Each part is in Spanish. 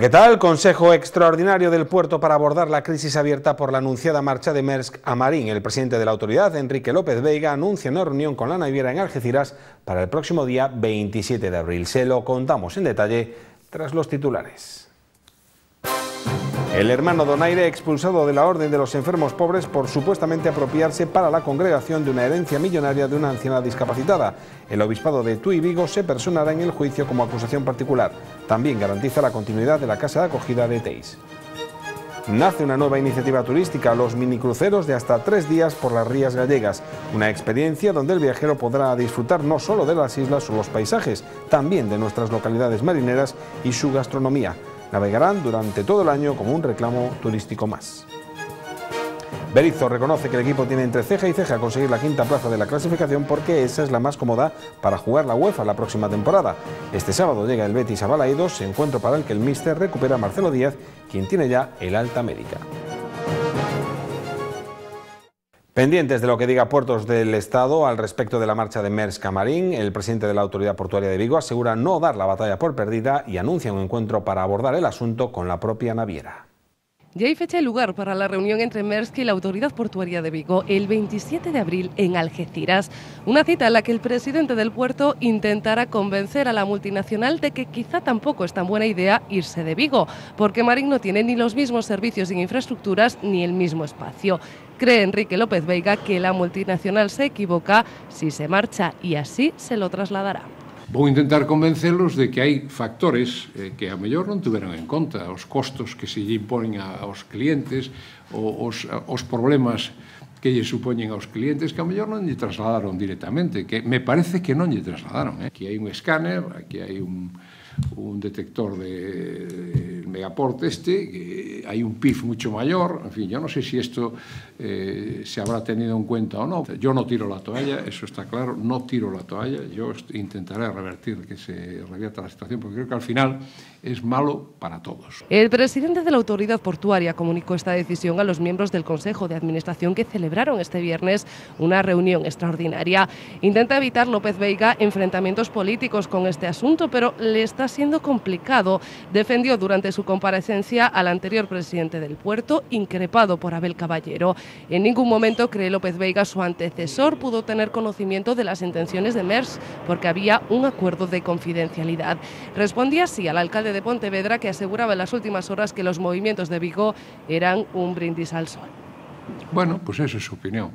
¿qué tal? Consejo extraordinario del puerto para abordar la crisis abierta por la anunciada marcha de Mersk a Marín. El presidente de la autoridad, Enrique López Veiga, anuncia una reunión con la naviera en Algeciras para el próximo día 27 de abril. Se lo contamos en detalle tras los titulares. El hermano Donaire, expulsado de la Orden de los Enfermos Pobres por supuestamente apropiarse para la congregación de una herencia millonaria de una anciana discapacitada. El obispado de Tui Vigo se personará en el juicio como acusación particular. También garantiza la continuidad de la casa de acogida de Teis. Nace una nueva iniciativa turística, los minicruceros de hasta tres días por las rías gallegas, una experiencia donde el viajero podrá disfrutar no solo de las islas o los paisajes, también de nuestras localidades marineras y su gastronomía navegarán durante todo el año como un reclamo turístico más. Berizzo reconoce que el equipo tiene entre ceja y ceja conseguir la quinta plaza de la clasificación porque esa es la más cómoda para jugar la UEFA la próxima temporada. Este sábado llega el Betis a se encuentro para el que el míster recupera a Marcelo Díaz, quien tiene ya el alta médica. Pendientes de lo que diga Puertos del Estado al respecto de la marcha de Mers Camarín, el presidente de la Autoridad Portuaria de Vigo asegura no dar la batalla por perdida y anuncia un encuentro para abordar el asunto con la propia naviera. Ya hay fecha y lugar para la reunión entre Mersk y la Autoridad Portuaria de Vigo el 27 de abril en Algeciras. Una cita en la que el presidente del puerto intentará convencer a la multinacional de que quizá tampoco es tan buena idea irse de Vigo, porque Marín no tiene ni los mismos servicios ni infraestructuras ni el mismo espacio. Cree Enrique López Veiga que la multinacional se equivoca si se marcha y así se lo trasladará. Vou intentar convencelos de que hai factores eh, que a mellor non tiveron en conta, os costos que se lle imponen aos clientes, o, os, os problemas que lle supoñen aos clientes que a mellor non lle trasladaron directamente, que me parece que non lle trasladaron. Eh? Aquí hai un escáner, aquí hai un, un detector de, de megaport este, que hai un PIF mucho maior, en fin, yo non sei sé si se isto Eh, se habrá tenido en cuenta o no. Yo no tiro la toalla, eso está claro, no tiro la toalla, yo intentaré revertir que se revierta la situación, porque creo que al final es malo para todos. El presidente de la autoridad portuaria comunicó esta decisión a los miembros del Consejo de Administración que celebraron este viernes una reunión extraordinaria. Intenta evitar López Veiga enfrentamientos políticos con este asunto, pero le está siendo complicado. Defendió durante su comparecencia al anterior presidente del puerto, increpado por Abel Caballero. En ningún momento, cree López Veiga, su antecesor pudo tener conocimiento de las intenciones de MERS porque había un acuerdo de confidencialidad. Respondía así al alcalde de Pontevedra que aseguraba en las últimas horas que los movimientos de Vigo eran un brindis al sol. Bueno, pues esa es su opinión.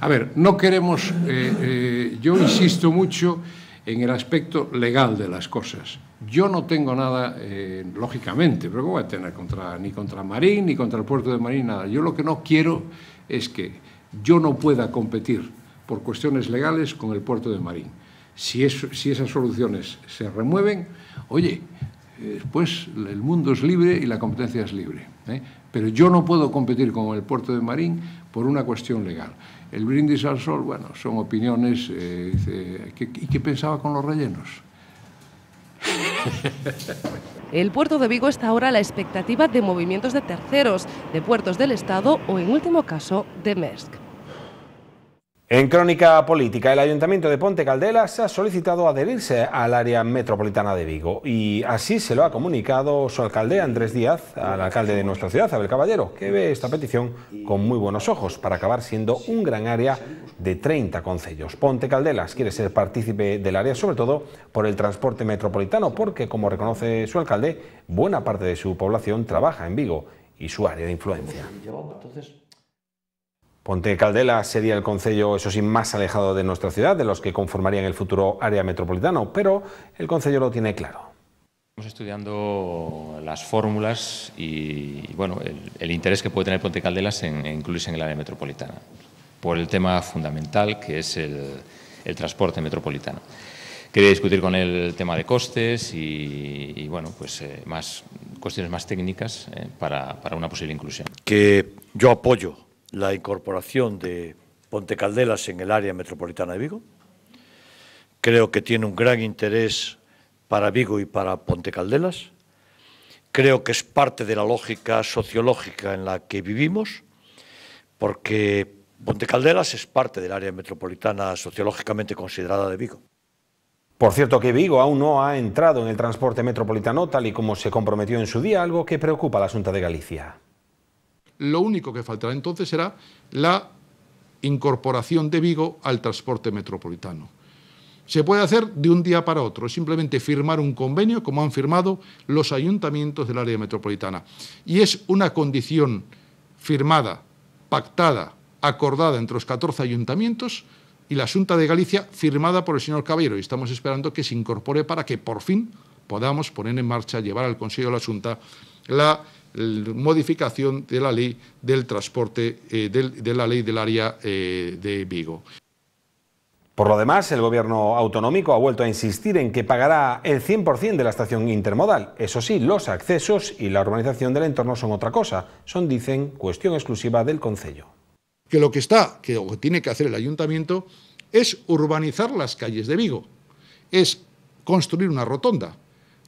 A ver, no queremos, eh, eh, yo insisto mucho en el aspecto legal de las cosas. Yo no tengo nada, eh, lógicamente, pero ¿qué voy a tener contra, ni contra Marín, ni contra el puerto de Marín, nada? Yo lo que no quiero es que yo no pueda competir por cuestiones legales con el puerto de Marín. si esas soluciones se remueven, oye, Después el mundo es libre y la competencia es libre. ¿eh? Pero yo no puedo competir con el puerto de Marín por una cuestión legal. El brindis al sol, bueno, son opiniones. Eh, ¿Y qué pensaba con los rellenos? El puerto de Vigo está ahora a la expectativa de movimientos de terceros, de puertos del Estado o, en último caso, de Mersk. En crónica política, el Ayuntamiento de Ponte Caldelas ha solicitado adherirse al área metropolitana de Vigo y así se lo ha comunicado su alcalde Andrés Díaz al alcalde de nuestra ciudad, Abel Caballero, que ve esta petición con muy buenos ojos para acabar siendo un gran área de 30 concellos. Ponte Caldelas quiere ser partícipe del área, sobre todo por el transporte metropolitano, porque, como reconoce su alcalde, buena parte de su población trabaja en Vigo y su área de influencia. Ponte Caldela sería el concello, eso sí, más alejado de nuestra ciudad, de los que conformarían el futuro área metropolitana, pero el concello lo tiene claro. Estamos estudiando las fórmulas y bueno, el, interés que puede tener Ponte Caldelas en, incluirse en el área metropolitana, por el tema fundamental que es el, transporte metropolitano. Quería discutir con él el tema de costes y, bueno, pues eh, más cuestiones más técnicas eh, para una posible inclusión. Que yo apoyo la incorporación de Ponte-Caldelas en el área metropolitana de Vigo. Creo que tiene un gran interés para Vigo y para Ponte-Caldelas. Creo que es parte de la lógica sociológica en la que vivimos, porque Ponte-Caldelas es parte del área metropolitana sociológicamente considerada de Vigo. Por cierto que Vigo aún no ha entrado en el transporte metropolitano tal y como se comprometió en su día, algo que preocupa la Junta de Galicia. Lo único que faltará entonces será la incorporación de Vigo al transporte metropolitano. Se puede hacer de un día para otro, simplemente firmar un convenio como han firmado los ayuntamientos del área metropolitana. Y es una condición firmada, pactada, acordada entre los 14 ayuntamientos y la Junta de Galicia firmada por el señor Caballero. Y estamos esperando que se incorpore para que por fin podamos poner en marcha, llevar al Consejo de la Junta la modificación de la ley del transporte, eh, de la ley del área eh, de Vigo. Por lo demás, el gobierno autonómico ha vuelto a insistir en que pagará el 100% de la estación intermodal. Eso sí, los accesos y la urbanización del entorno son otra cosa, son, dicen, cuestión exclusiva del Concello. Que lo que está, que tiene que hacer el ayuntamiento es urbanizar las calles de Vigo, es construir una rotonda,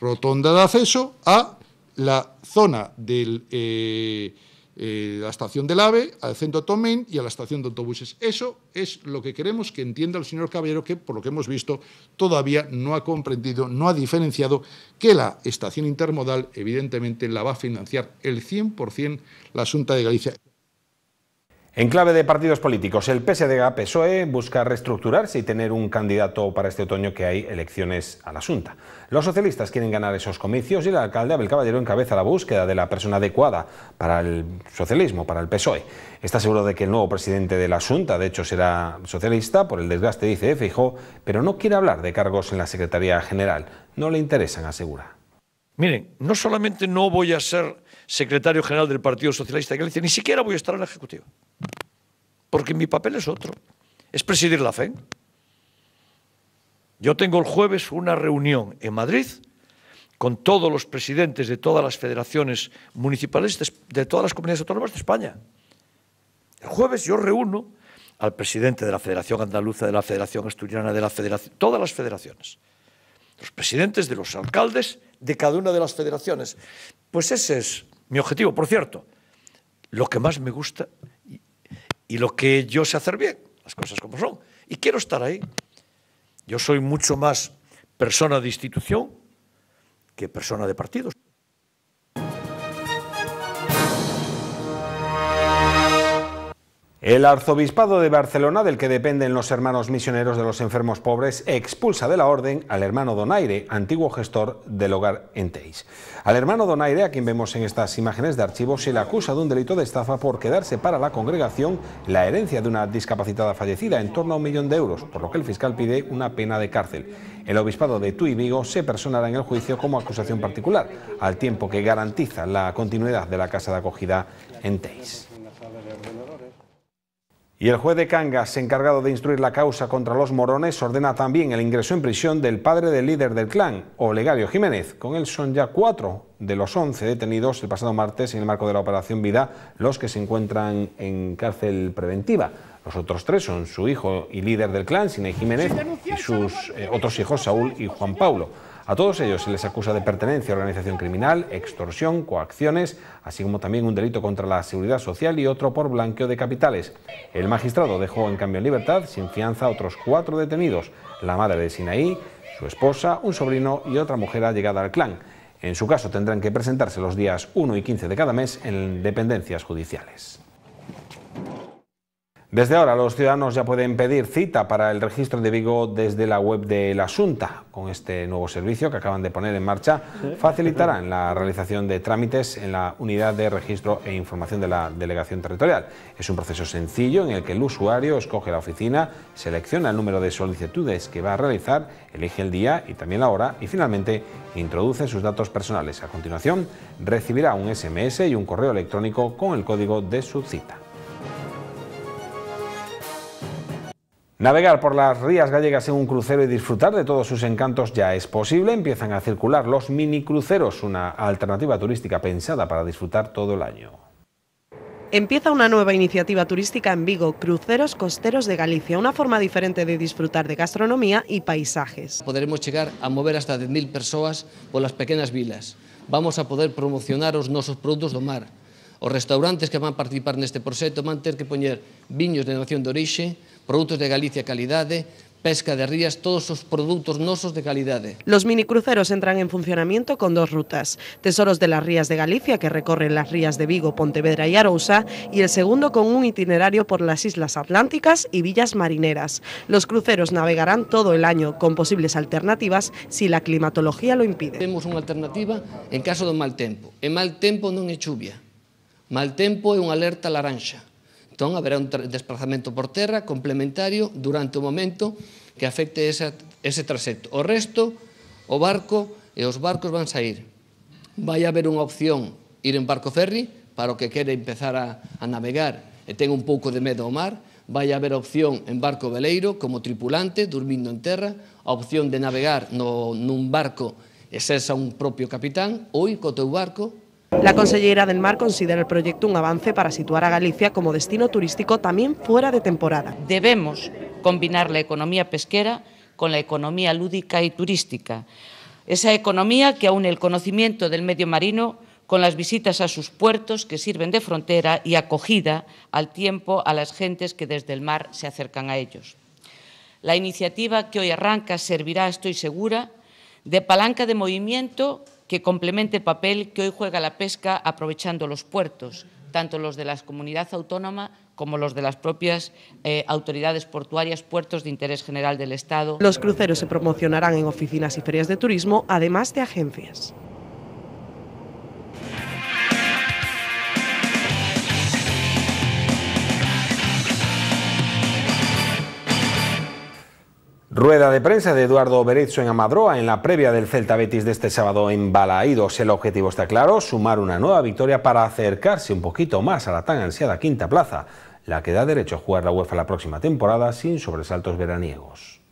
rotonda de acceso a la zona de eh, eh, la estación del AVE al centro tomen y a la estación de autobuses. Eso es lo que queremos que entienda el señor Caballero, que por lo que hemos visto todavía no ha comprendido, no ha diferenciado que la estación intermodal evidentemente la va a financiar el 100% la Asunta de Galicia. En clave de partidos políticos, el PSDG-PSOE busca reestructurarse y tener un candidato para este otoño que hay elecciones a la Junta. Los socialistas quieren ganar esos comicios y el alcalde Abel Caballero encabeza la búsqueda de la persona adecuada para el socialismo, para el PSOE. Está seguro de que el nuevo presidente de la Junta, de hecho, será socialista por el desgaste, dice eh, Fijo, pero no quiere hablar de cargos en la Secretaría General. No le interesan, asegura. Miren, no solamente no voy a ser secretario general del Partido Socialista de dice ni siquiera voy a estar en la Ejecutiva, porque mi papel es otro, es presidir la FEM. Yo tengo el jueves una reunión en Madrid con todos los presidentes de todas las federaciones municipales de, de todas las comunidades autónomas de España. El jueves yo reúno al presidente de la Federación Andaluza, de la Federación Asturiana, de la Federación, todas las federaciones, los presidentes de los alcaldes de cada una de las federaciones. Pues ese es mi objetivo. Por cierto, lo que más me gusta y, lo que yo sé hacer bien, las cosas como son. Y quiero estar ahí. Yo soy mucho más persona de institución que persona de partidos. El arzobispado de Barcelona, del que dependen los hermanos misioneros de los enfermos pobres, expulsa de la orden al hermano Donaire, antiguo gestor del hogar en Teix. Al hermano Donaire, a quien vemos en estas imágenes de archivo, se le acusa de un delito de estafa por quedarse para la congregación la herencia de una discapacitada fallecida, en torno a un millón de euros, por lo que el fiscal pide una pena de cárcel. El obispado de Tuy Vigo se personará en el juicio como acusación particular, al tiempo que garantiza la continuidad de la casa de acogida en Teis. Y el juez de Cangas, encargado de instruir la causa contra los morones, ordena también el ingreso en prisión del padre del líder del clan, Olegario Jiménez. Con él son ya cuatro de los once detenidos el pasado martes en el marco de la Operación Vida, los que se encuentran en cárcel preventiva. Los otros tres son su hijo y líder del clan, Sine Jiménez, y sus eh, otros hijos, Saúl y Juan Pablo. A todos ellos se les acusa de pertenencia a organización criminal, extorsión, coacciones, así como también un delito contra la seguridad social y otro por blanqueo de capitales. El magistrado dejó en cambio en libertad sin fianza a otros cuatro detenidos, la madre de Sinaí, su esposa, un sobrino y otra mujer allegada al clan. En su caso tendrán que presentarse los días 1 y 15 de cada mes en dependencias judiciales. Desde ahora los ciudadanos ya pueden pedir cita para el registro de Vigo desde la web de la Junta. Con este nuevo servicio que acaban de poner en marcha, facilitarán la realización de trámites en la unidad de registro e información de la delegación territorial. Es un proceso sencillo en el que el usuario escoge la oficina, selecciona el número de solicitudes que va a realizar, elige el día y también la hora y finalmente introduce sus datos personales. A continuación, recibirá un SMS y un correo electrónico con el código de su cita. Navegar por las rías gallegas en un crucero y disfrutar de todos sus encantos ya es posible. Empiezan a circular los mini cruceros, una alternativa turística pensada para disfrutar todo el año. Empieza una nueva iniciativa turística en Vigo, Cruceros Costeros de Galicia, una forma diferente de disfrutar de gastronomía y paisajes. Podremos llegar a mover hasta 10.000 personas por las pequeñas vilas. Vamos a poder promocionar nuestros productos productos mar. Los restaurantes que van a participar en este proyecto van a tener que poner viños de nación de origen, Productos de Galicia calidade, pesca de rías, todos os produtos nosos de calidade. Los minicruceros entran en funcionamiento con dos rutas, Tesoros de las Rías de Galicia, que recorren las rías de Vigo, Pontevedra y Arousa, y el segundo con un itinerario por las islas atlánticas y villas marineras. Los cruceros navegarán todo el año, con posibles alternativas si la climatología lo impide. Tenemos una alternativa en caso de mal tiempo. En mal tiempo no hay lluvia, Mal tiempo es una alerta larancha. Entón, haberá un desplazamento por terra complementario durante o momento que afecte esa, ese traxecto. O resto, o barco e os barcos van sair. Vai haber unha opción ir en barco ferry para o que quere empezar a, a navegar e ten un pouco de medo ao mar, vai haber opción en barco veleiro como tripulante, dormindo en terra, a opción de navegar no, nun barco e ser un propio capitán, ou ir co teu barco La consellera del Mar considera el proyecto un avance para situar a Galicia como destino turístico también fuera de temporada. Debemos combinar la economía pesquera con la economía lúdica y turística. Esa economía que une el conocimiento del medio marino con las visitas a sus puertos que sirven de frontera y acogida al tiempo a las gentes que desde el mar se acercan a ellos. La iniciativa que hoy arranca servirá, estoy segura, de palanca de movimiento que complemente el papel que hoy juega la pesca aprovechando los puertos, tanto los de la comunidad autónoma como los de las propias eh, autoridades portuarias, puertos de interés general del Estado. Los cruceros se promocionarán en oficinas y ferias de turismo, además de agencias. Rueda de prensa de Eduardo Berizzo en Amadroa en la previa del Celta Betis de este sábado en Balaídos. El objetivo está claro, sumar una nueva victoria para acercarse un poquito más a la tan ansiada quinta plaza, la que da derecho a jugar la UEFA la próxima temporada sin sobresaltos veraniegos.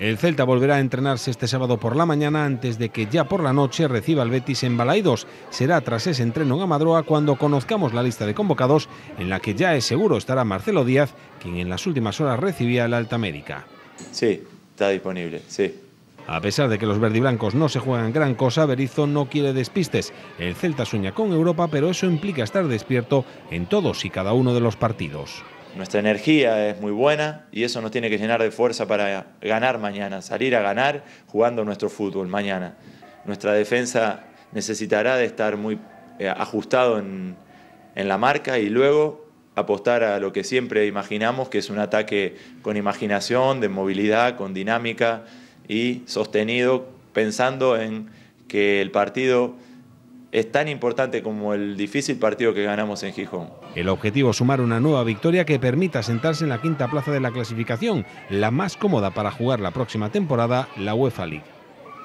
El Celta volverá a entrenarse este sábado por la mañana antes de que ya por la noche reciba al Betis en Balaídos. Será tras ese entreno en Amadroa cuando conozcamos la lista de convocados en la que ya es seguro estará Marcelo Díaz, quien en las últimas horas recibía el alta América. Sí, está disponible, sí. A pesar de que los verdiblancos no se juegan gran cosa, Berizzo no quiere despistes. El Celta sueña con Europa, pero eso implica estar despierto en todos y cada uno de los partidos. Nuestra energía es muy buena y eso nos tiene que llenar de fuerza para ganar mañana, salir a ganar jugando nuestro fútbol mañana. Nuestra defensa necesitará de estar muy eh, ajustado en la marca y luego apostar a lo que siempre imaginamos, que es un ataque con imaginación, de movilidad, con dinámica y sostenido, pensando en que el partido es tan importante como el difícil partido que ganamos en Gijón. El objetivo es sumar una nueva victoria que permita sentarse en la quinta plaza de la clasificación, la más cómoda para jugar la próxima temporada, la UEFA League.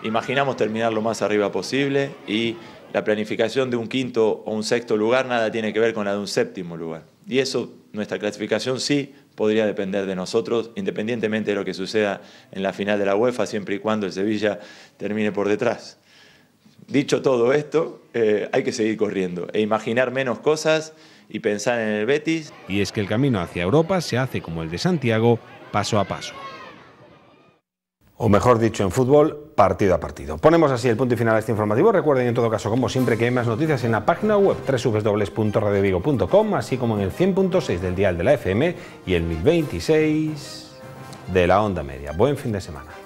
Imaginamos terminar lo más arriba posible y la planificación de un quinto o un sexto lugar nada tiene que ver con la de un séptimo lugar. Y eso, nuestra clasificación sí podría depender de nosotros, independientemente de lo que suceda en la final de la UEFA, siempre y cuando el Sevilla termine por detrás. Dicho todo esto, eh, hay que seguir corriendo e imaginar menos cosas y pensar en el Betis. Y es que el camino hacia Europa se hace como el de Santiago, paso a paso o mejor dicho, en fútbol, partido a partido. Ponemos así el punto y final a este informativo. Recuerden, en todo caso, como siempre, que hay más noticias en la página web www.radiovigo.com, así como en el 100.6 del dial de la FM y el 1026 de la onda media. Buen fin de semana.